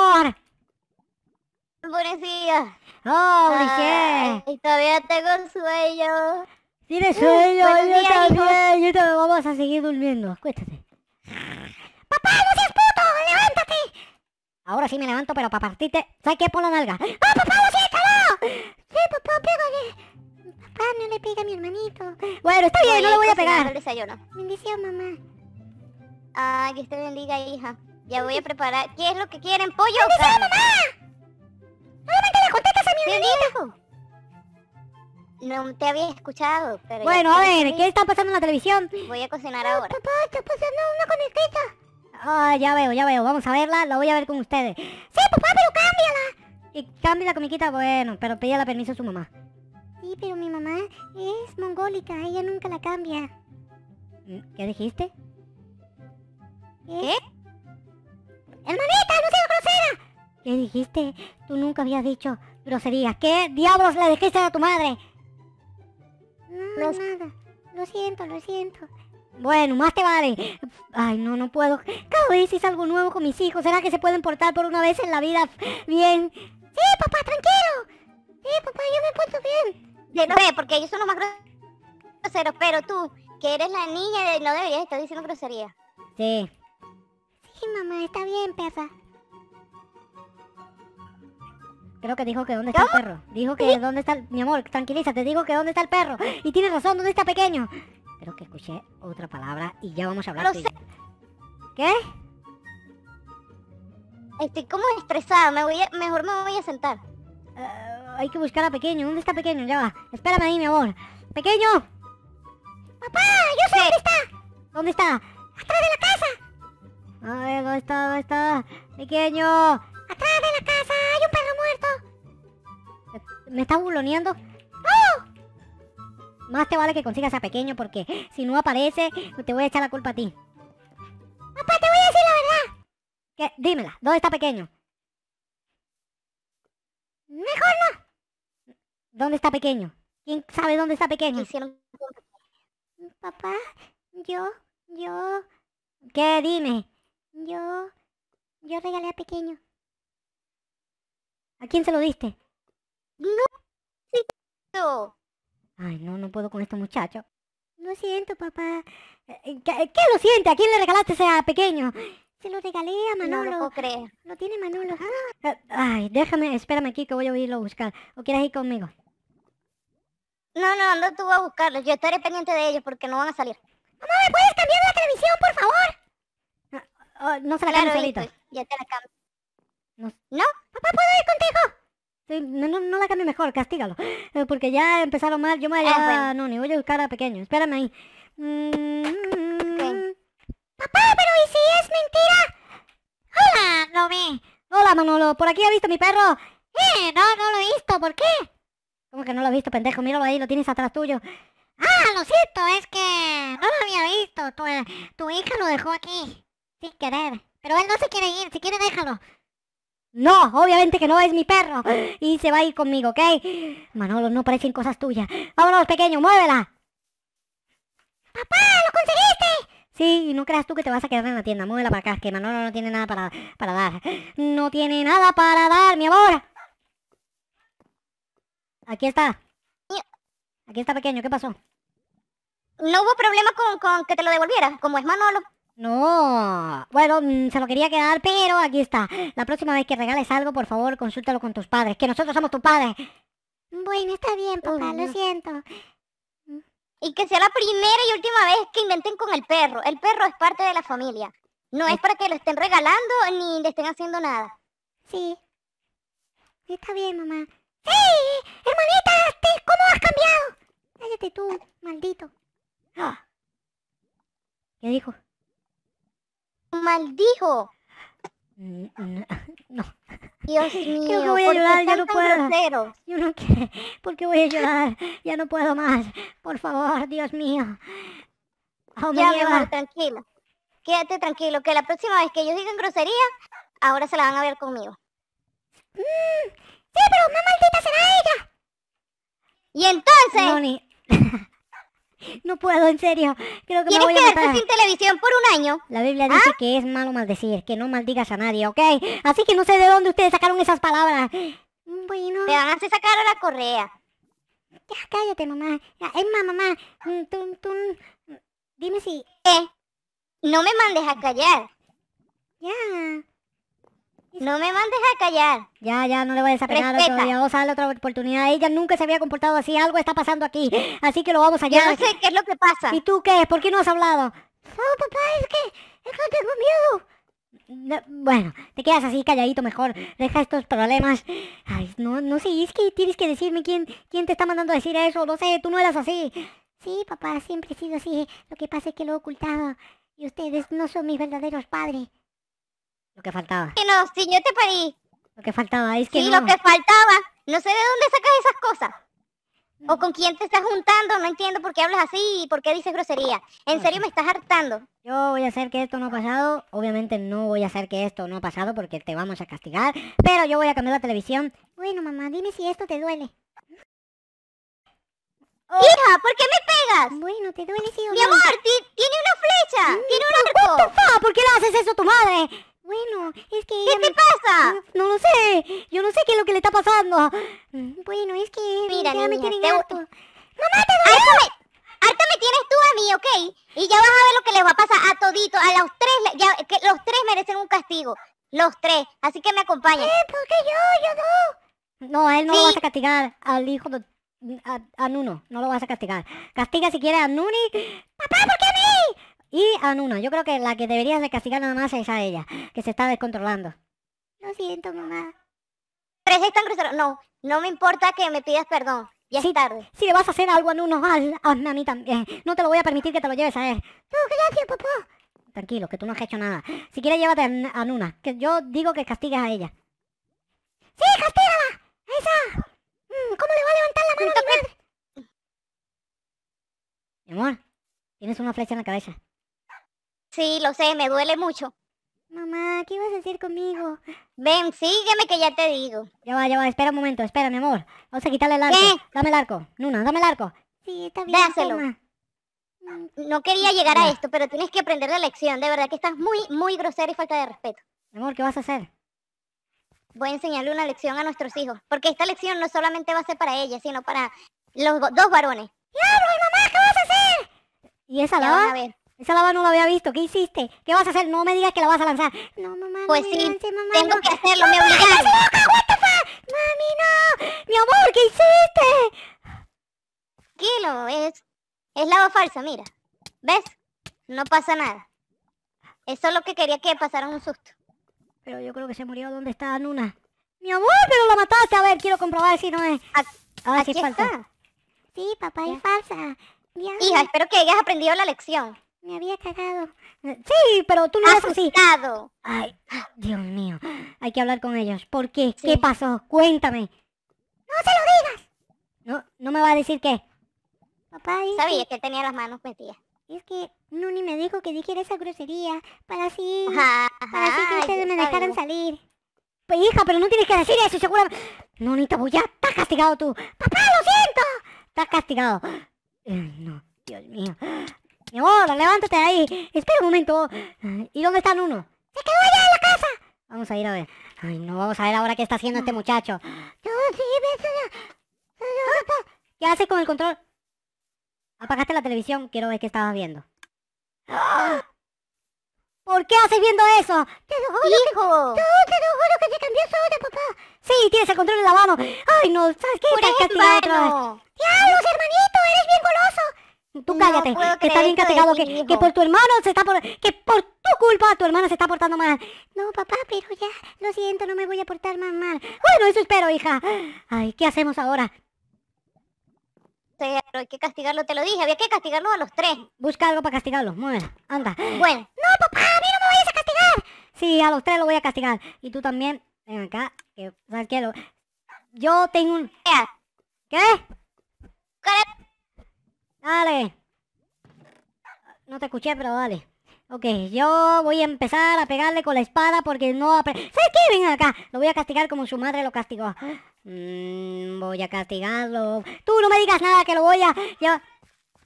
amor? Buenos días. Oh, ¿qué? Y todavía tengo sueño. Tienes uh, sueño, yo también. vamos a seguir durmiendo. Acuéstate. ¡Papá, no seas puto! ¡Levántate! Ahora sí me levanto, pero para partirte, ¿sabes qué? Por la nalga. ¡Ah, papá, no seas no! Sí, papá, pégale. Papá, no le pega a mi hermanito. Bueno, está bien, no le voy a pegar. El desayuno. Bendición, mamá. Ah, que en liga, hija. Ya voy a preparar. ¿Qué es lo que quieren? ¿Pollo o carne? mamá! ¡Nuevamente le contestas a mi hermanita! No te había escuchado, pero... Bueno, a ver, ¿qué está pasando en la televisión? Voy a cocinar ah, ahora. Papá, está pasando una conestita Ah, ya veo, ya veo. Vamos a verla, la voy a ver con ustedes. Sí, papá, pero cámbiala. Y cambia la comiquita, bueno, pero la permiso a su mamá. Sí, pero mi mamá es mongólica, ella nunca la cambia. ¿Qué dijiste? ¿Qué? ¿Qué dijiste? Tú nunca habías dicho groserías. ¿Qué diablos le dijiste a tu madre? No, nada. Lo siento, lo siento. Bueno, más te vale. Ay, no, no puedo. Cada vez es algo nuevo con mis hijos. ¿Será que se pueden portar por una vez en la vida bien? Sí, papá, tranquilo. Sí, papá, yo me pongo bien. no sé, porque ellos son los más groseros, pero tú, que eres la niña, de... no deberías estar diciendo grosería. Sí. Sí, mamá, está bien, perra. Creo que dijo que dónde está el perro. Dijo que dónde está Mi amor, tranquiliza te digo que dónde está el perro. Y tienes razón, ¿dónde está pequeño? Creo que escuché otra palabra y ya vamos a hablar. Sé. ¿Qué? Estoy como estresada, me voy mejor me voy a sentar. Eh, hay que buscar a pequeño, ¿dónde está pequeño? Ya va, espérame ahí, mi amor. ¡Pequeño! ¡Papá! ¡Yo sé dónde está! ¿Dónde está? ¡Atrás de la casa! A ver, ¿dónde está? ¿Dónde está? ¡Pequeño! ¿Me estás burloneando. ¡Ah! Más te vale que consigas a pequeño porque si no aparece, te voy a echar la culpa a ti. Papá, te voy a decir la verdad. ¿Qué? Dímela, ¿dónde está pequeño? Mejor no. ¿Dónde está pequeño? ¿Quién sabe dónde está pequeño? Papá, yo, yo. ¿Qué? Dime. Yo, yo regalé a pequeño. ¿A quién se lo diste? No, Ay, no, no puedo con este muchacho. Lo siento, papá. Eh, eh, ¿Qué, lo siente? ¿A quién le regalaste ese pequeño? Se lo regalé a Manolo. No lo puedo Lo tiene Manolo. Ah. Ay, déjame, espérame aquí que voy a irlo a buscar. ¿O quieres ir conmigo? No, no, no tú a buscarlos. Yo estaré pendiente de ellos porque no van a salir. Mamá, ¿me puedes cambiar la televisión, por favor? Ah, oh, no, se la claro, Ya te la cambio. No. ¿No? ¿Papá, puedo ir contigo? No, no, no la cambie mejor, castígalo. Eh, porque ya empezaron mal. Yo me voy ah, a, no, ni voy a buscar a pequeño. Espérame ahí. Mm, papá, pero ¿y si es mentira? Hola, vi. Hola, Manolo. ¿Por aquí ha visto mi perro? Eh, no, no lo he visto. ¿Por qué? ¿Cómo que no lo has visto, pendejo? Míralo ahí, lo tienes atrás tuyo. Ah, lo siento, es que no lo había visto. Tu, tu hija lo dejó aquí, sin querer. Pero él no se quiere ir, si quiere déjalo. No, obviamente que no, es mi perro. Y se va a ir conmigo, ¿ok? Manolo, no parecen cosas tuyas. Vámonos, pequeño, muévela. ¡Papá, lo conseguiste! Sí, y no creas tú que te vas a quedar en la tienda. Muévela para acá, que Manolo no tiene nada para, dar. No tiene nada para dar, mi amor. Aquí está. Aquí está, pequeño, ¿qué pasó? No hubo problema con, con que te lo devolviera, como es Manolo. No. Bueno, mm, se lo quería quedar, pero aquí está. La próxima vez que regales algo, por favor, consúltalo con tus padres, que nosotros somos tus padres. Bueno, está bien, papá, lo siento. Y que sea la primera y última vez que inventen con el perro. El perro es parte de la familia. No es para que lo estén regalando ni le estén haciendo nada. Sí. Está bien, mamá. ¡Sí! ¡Hermanita! ¿Cómo has cambiado? Cállate tú, maldito. Ah. ¿Qué dijo? maldijo. Mm, mm, no. Dios mío, Porque voy a llorar, ya no puedo. Groseros? Yo no quiero, qué voy a ayudar. ya no puedo más. Por favor, Dios mío. ya, mi amor, tranquilo. Quédate tranquilo, que la próxima vez que ellos digan grosería, ahora se la van a ver conmigo. Mm, sí, pero más maldita será ella. Y entonces... No puedo, en serio. Creo que me sin televisión por un año? La Biblia ¿Ah? dice que es malo maldecir, que no maldigas a nadie, ¿ok? Así que no sé de dónde ustedes sacaron esas palabras. Bueno. Te van a hacer sacar a la correa. Ya, cállate, mamá. Es más, mamá. Mm, dime si. Eh. No me mandes a callar. Ya. No me mandes a callar. Ya, ya, no le vayas a pegar todavía. Vamos a darle otra oportunidad. Ella nunca se había comportado así. Algo está pasando aquí. Así que lo vamos a llamar. no sé qué es lo que pasa. ¿Y tú qué? ¿Por qué no has hablado? No, papá, es que, es que tengo miedo. bueno, te quedas así calladito mejor. Deja estos problemas. Ay, no, no sé, es que tienes que decirme quién, quién te está mandando a decir eso. No sé, tú no eras así. Sí, papá, siempre he sido así. Lo que pasa es que lo he ocultado. Y ustedes no son mis verdaderos padres. Lo que faltaba. Que no, si yo te parí. Lo que faltaba, es que Sí, lo que faltaba. No sé de dónde sacas esas cosas. O con quién te estás juntando, no entiendo por qué hablas así y por qué dices grosería. En serio me estás hartando. Yo voy a hacer que esto no ha pasado. Obviamente no voy a hacer que esto no ha pasado porque te vamos a castigar. Pero yo voy a cambiar la televisión. Bueno, mamá, dime si esto te duele. Hija, ¿por qué me pegas? Bueno, te duele sí Mi amor, tiene una flecha, mm, tiene un arco. ¿por qué le haces eso a tu madre? Bueno, es que... ¿Qué te pasa? No, lo sé. Yo no sé qué es lo que le está pasando. Bueno, es que... Mira, ya me ¡Mamá, te Harto me tienes tú a mí, ¿ok? Y ya vas a ver lo que les va a pasar a todito, a los tres, que los tres merecen un castigo. Los tres, así que me acompañan. ¿Por qué yo? Yo no. No, a él no lo vas a castigar, al hijo de... A, a, Nuno, no lo vas a castigar. Castiga si quieres a Nuni. ¡Papá, por qué a mí? Y a Nuna, yo creo que la que deberías de castigar nada más es a ella, que se está descontrolando. Lo siento, mamá. No, no me importa que me pidas perdón. Ya así es tarde. Si le vas a hacer algo a Nuno, a, mí también. No te lo voy a permitir que te lo lleves a él. No, gracias, papá. Tranquilo, que tú no has hecho nada. Si quieres, llévate a, Nuna, que yo digo que castigues a ella. ¡Sí, castígala! ¡Esa! Mm, ¿Cómo le va a levantar la mano Mi amor, tienes una flecha en la cabeza. Sí, lo sé, me duele mucho. Mamá, ¿qué ibas a decir conmigo? Ven, sígueme que ya te digo. Ya va, ya va, espera un momento, espera, mi amor. Vamos a quitarle el arco. ¿Qué? Dame el arco. Nuna, dame el arco. Sí, está bien. Déjalo. No quería llegar a esto, pero tienes que aprender la lección. De verdad que estás muy, muy grosera y falta de respeto. Mi amor, ¿qué vas a hacer? Voy a enseñarle una lección a nuestros hijos, porque esta lección no solamente va a ser para ella, sino para los dos varones. ¡Claro, mamá! ¿Qué vas a hacer? ¿Y esa la? a ver. Esa lava no la había visto. ¿Qué hiciste? ¿Qué vas a hacer? No me digas que la vas a lanzar. No, mamá. Pues sí, tengo que hacerlo. me obligas. loca! What the Mami, no. Mi amor, ¿qué hiciste? lo es, es lava falsa, mira. ¿Ves? No pasa nada. Eso es lo que quería que pasara un susto. Pero yo creo que se murió ¿Dónde está Nuna. Mi amor, pero la mataste. A ver, quiero comprobar si no es. A ver si es falsa. Sí, papá, es falsa. Hija, espero que hayas aprendido la lección. Me había cagado. Sí, pero tú no has así. Ay, Dios mío. Hay que hablar con ellos. ¿Por qué? ¿Qué pasó? Cuéntame. No se lo digas. No, no me va a decir qué. Papá dice... Sabía que tenía las manos metidas. Es que Nuni me dijo que dijera esa grosería para así, para así que ustedes me dejaran salir. Pues, hija, pero no tienes que decir eso, seguramente. Nuni, te voy a... Estás castigado tú. Papá, lo siento. Estás castigado. Eh, no, Dios mío. Mi levántate de ahí. Espera un momento. Ah, ¿Y dónde está uno? Se quedó allá en la casa. Vamos a ir a ver. Ay, no, vamos a ver ahora qué está haciendo este muchacho. No, sí, ¿Ah? ¿Qué haces con el control? Apagaste la televisión, quiero ver qué estabas viendo. ¡Ah! ¿Por qué haces viendo eso? Te lo juro ¡Hijo! te lo juro que se cambió hora, papá. Sí, tienes el control en la mano. Ay, no, ¿sabes qué? Por Te has ¡Diablos, hermanito! ¡Eres bien goloso! tú cállate, que está bien castigado, que, por tu hermano se está por, que por tu culpa tu hermano se está portando mal. No, papá, pero ya, lo siento, no me voy a portar más mal. Bueno, eso espero, hija. Ay, ¿qué hacemos ahora? Pero hay que castigarlo, te lo dije, había que castigarlo a los tres. Busca algo para castigarlo, mueve, anda. Bueno. No, papá, a mí no me vayas a castigar. Sí, a los tres lo voy a castigar. Y tú también, ven acá, que, ¿sabes qué? Yo tengo un... ¿Qué? ¿Qué? Dale. No te escuché, pero dale. Ok, yo voy a empezar a pegarle con la espada porque no... ¿Sabes qué? Ven acá. Lo voy a castigar como su madre lo castigó. Mm, voy a castigarlo. Tú no me digas nada que lo voy a... Yo...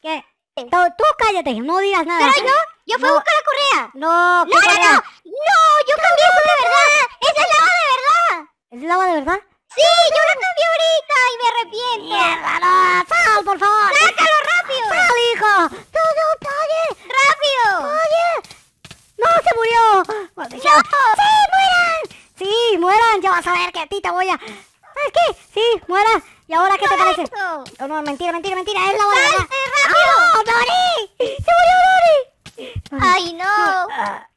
¿Qué? Tú, cállate, no digas nada. Pero yo, yo fui a buscar la correa. No, no, no, no. No, yo cambié eso de verdad. Esa es lava de verdad. ¿Es lava de verdad? Sí, yo la cambié ahorita y me arrepiento. Mierda, no. Sal, por favor. que a ti te voy a... ¿Sabes qué? Sí, muera. ¿Y ahora qué te parece? Oh, no, mentira, mentira, mentira. Es la hora. ¡Rápido! ¡Oh, ¡Ah, Dory! ¡Se murió Dory! Ay, no. Ah.